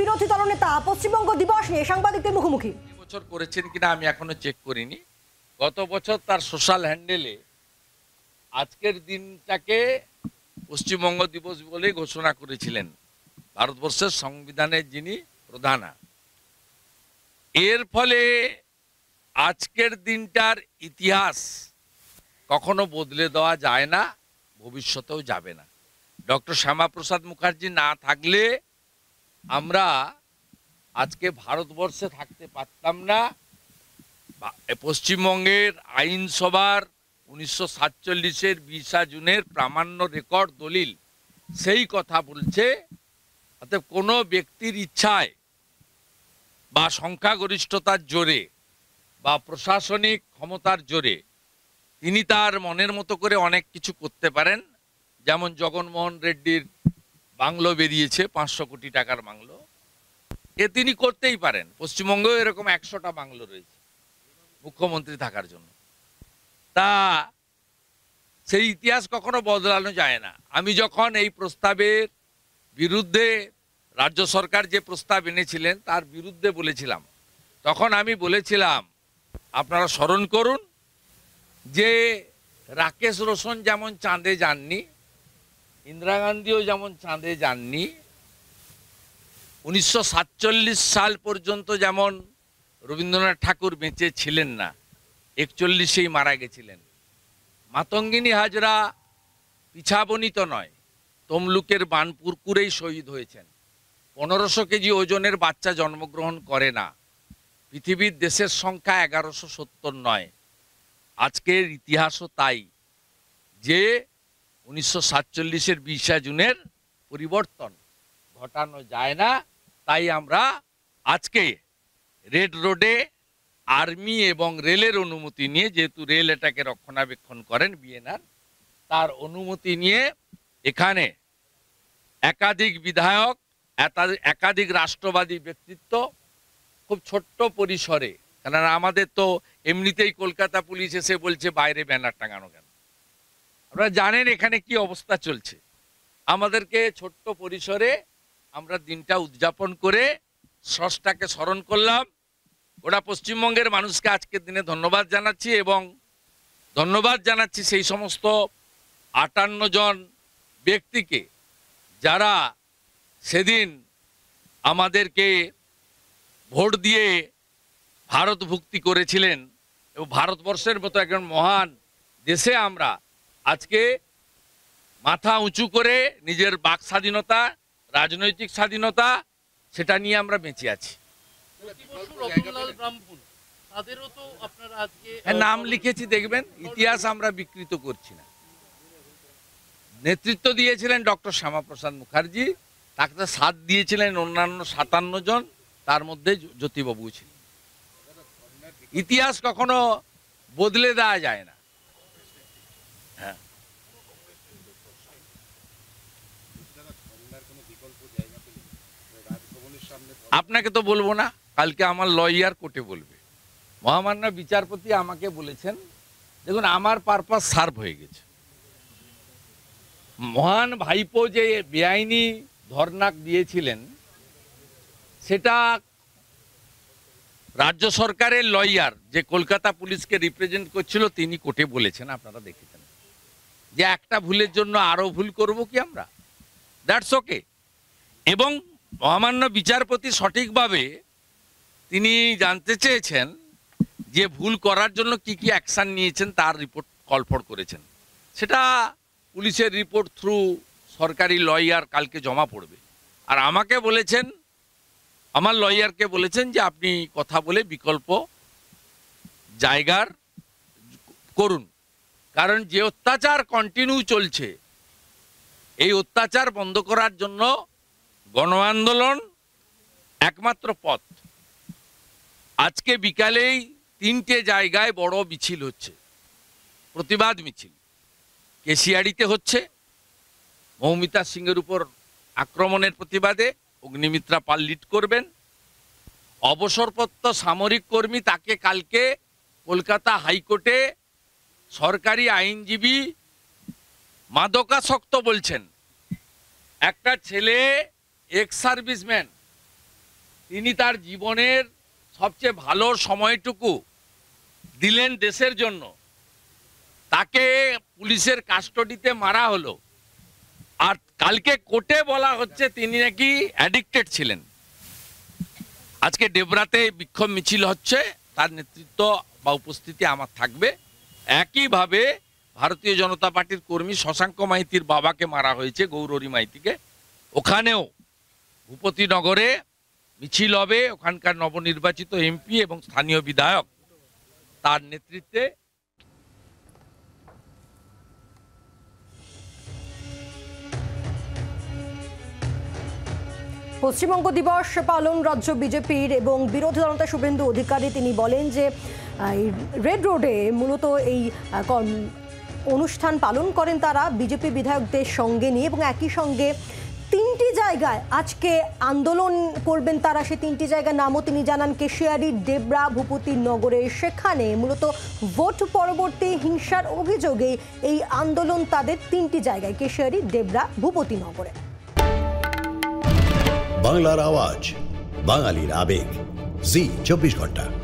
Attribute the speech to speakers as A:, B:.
A: বিরোধী দল নেতা পশ্চিমবঙ্গ দিবস নিয়ে সাংবাদিকদের মুখোমুখি বছর করেছেন কিনা আমি এখনো চেক করিনি গত বছর তার সোশ্যাল হ্যান্ডেলে আজকের দিনটাকে পশ্চিমবঙ্গ দিবস বলে ঘোষণা করেছিলেন ভারতবর্ষের সংবিধানের যিনি প্রধানা এর ফলে আজকের দিনটার ইতিহাস কখনো বদলে দেওয়া যায় না ভবিষ্যতেও যাবে না ডক্টর শ্যামাপ্রসাদ মুখার্জি না থাকলে আমরা আজকে ভারতবর্ষে থাকতে পারতাম না পশ্চিমবঙ্গের আইনসভার উনিশশো সাতচল্লিশের বিশা জুনের প্রামাণ্য রেকর্ড দলিল সেই কথা বলছে অর্থাৎ কোনো ব্যক্তির ইচ্ছায় বা সংখ্যাগরিষ্ঠতার জোরে বা প্রশাসনিক ক্ষমতার জোরে তিনি তার মনের মতো করে অনেক কিছু করতে পারেন যেমন জগনমোহন রেড্ডির বাংলো বেরিয়েছে পাঁচশো কোটি টাকার বাংলো এ তিনি করতেই পারেন পশ্চিমবঙ্গেও এরকম একশোটা বাংলো রয়েছে মুখ্যমন্ত্রী থাকার জন্য তা সেই ইতিহাস কখনো বদলানো যায় না আমি যখন এই প্রস্তাবের বিরুদ্ধে রাজ্য সরকার যে প্রস্তাব এনেছিলেন তার বিরুদ্ধে বলেছিলাম তখন আমি বলেছিলাম আপনারা স্মরণ করুন যে রাকেশ রোশন যেমন চাঁদে যাননি ইন্দিরা গান্ধীও যেমন চাঁদে যাননি উনিশশো সাল পর্যন্ত যেমন রবীন্দ্রনাথ ঠাকুর বেঁচে ছিলেন না একচল্লিশেই মারা গেছিলেন মাতঙ্গিনী হাজরা পিছাবনিত নয় তমলুকের বানপুরকুরেই শহীদ হয়েছেন পনেরোশো কেজি ওজনের বাচ্চা জন্মগ্রহণ করে না পৃথিবীর দেশের সংখ্যা এগারোশো সত্তর নয় আজকের ইতিহাসও তাই যে উনিশশো সাতচল্লিশের বিশা জুনের পরিবর্তন ঘটানো যায় না তাই আমরা আজকে রেড রোডে আর্মি এবং রেলের অনুমতি নিয়ে যেহেতু রেল এটাকে রক্ষণাবেক্ষণ করেন বিএনআর তার অনুমতি নিয়ে এখানে একাধিক বিধায়ক একাধিক রাষ্ট্রবাদী ব্যক্তিত্ব খুব ছোট্ট পরিসরে কেননা আমাদের তো এমনিতেই কলকাতা পুলিশ এসে বলছে বাইরে ব্যানার টাঙানো কেন আপনারা জানেন এখানে কি অবস্থা চলছে আমাদেরকে ছোট্ট পরিসরে আমরা দিনটা উদযাপন করে সসটাকে স্মরণ করলাম ওরা পশ্চিমবঙ্গের মানুষকে আজকের দিনে ধন্যবাদ জানাচ্ছি এবং ধন্যবাদ জানাচ্ছি সেই সমস্ত আটান্ন জন ব্যক্তিকে যারা সেদিন আমাদেরকে ভোট দিয়ে ভারত ভুক্তি করেছিলেন এবং ভারতবর্ষের মতো একজন মহান দেশে আমরা আজকে মাথা উঁচু করে নিজের বাক স্বাধীনতা রাজনৈতিক স্বাধীনতা সেটা নিয়ে আমরা বেঁচে আছি হ্যাঁ, নাম লিখেছি দেখবেন ইতিহাস আমরা বিকৃত করছি না নেতৃত্ব দিয়েছিলেন ডক্টর শ্যামাপ্রসাদ মুখার্জি তাকে সাথ দিয়েছিলেন অন্যান্য সাতান্ন জন তার মধ্যে জ্যোতিবাবু ছিলেন ইতিহাস কখনো বদলে দেওয়া যায় না আপনাকে তো বলবো না কালকে আমার লয়ার কোর্টে বলবে মহামান্য বিচারপতি আমাকে বলেছেন দেখুন আমার পারপাস সার্ভ হয়ে গেছে মহান ভাইপো যে বেআইনি ধর্নাক দিয়েছিলেন সেটা রাজ্য সরকারের লয়ার যে কলকাতা পুলিশকে রিপ্রেজেন্ট করছিল তিনি কোর্টে বলেছেন আপনারা দেখেছেন যে একটা ভুলের জন্য আরও ভুল করব কি আমরা দ্যাটস ওকে এবং মহামান্য বিচারপতি সঠিকভাবে তিনি জানতে চেয়েছেন যে ভুল করার জন্য কি কি অ্যাকশান নিয়েছেন তার রিপোর্ট কলফর করেছেন সেটা পুলিশের রিপোর্ট থ্রু সরকারি লয়ার কালকে জমা পড়বে আর আমাকে বলেছেন আমার লয়ারকে বলেছেন যে আপনি কথা বলে বিকল্প জায়গার করুন কারণ যে অত্যাচার কন্টিনিউ চলছে এই অত্যাচার বন্ধ করার জন্য গণ আন্দোলন একমাত্র পথ আজকে বিকালেই তিনটে জায়গায় বড় মিছিল হচ্ছে প্রতিবাদ মিছিল কেশিয়াড়িতে হচ্ছে মৌমিতা সিংয়ের উপর আক্রমণের প্রতিবাদে অগ্নিমিত্রা পাল লিড করবেন অবসরপ্রাপ্ত সামরিক কর্মী তাকে কালকে কলকাতা হাইকোর্টে সরকারি আইনজীবী মাদকাসক্ত বলছেন একটা ছেলে এক্স সার্ভিসম্যান তিনি তার জীবনের সবচেয়ে ভালো সময়টুকু দিলেন দেশের জন্য তাকে পুলিশের কাস্টডিতে মারা হলো আর কালকে কোর্টে বলা হচ্ছে তিনি নাকি অ্যাডিক্টেড ছিলেন আজকে ডেবরাতে বিক্ষোভ মিছিল হচ্ছে তার নেতৃত্ব বা উপস্থিতি আমার থাকবে একইভাবে ভারতীয় জনতা পার্টির কর্মী শশাঙ্ক মাইতির বাবাকে মারা হয়েছে গৌরী মাইতিকে ওখানেও ভূপতিনগরে মিছিল হবে ওখানকার নবনির্বাচিত এমপি এবং স্থানীয় বিধায়ক তার নেতৃত্বে পশ্চিমবঙ্গ দিবস পালন রাজ্য বিজেপির এবং বিরোধী দলনেতা শুভেন্দু অধিকারী তিনি বলেন যে রেড রোডে মূলত এই অনুষ্ঠান পালন করেন তারা বিজেপি বিধায়কদের সঙ্গে নিয়ে এবং একই সঙ্গে তিনটি জায়গায় আজকে আন্দোলন করবেন তারা সে তিনটি জায়গার নামও তিনি জানান কেশিয়ারি ডেবরা ভূপতি নগরে সেখানে মূলত ভোট পরবর্তী হিংসার অভিযোগে এই আন্দোলন তাদের তিনটি জায়গায় কেশিয়ারি ডেবরা ভূপতি নগরে বাংলার আওয়াজ বাঙালির আবেগ জি চব্বিশ ঘন্টা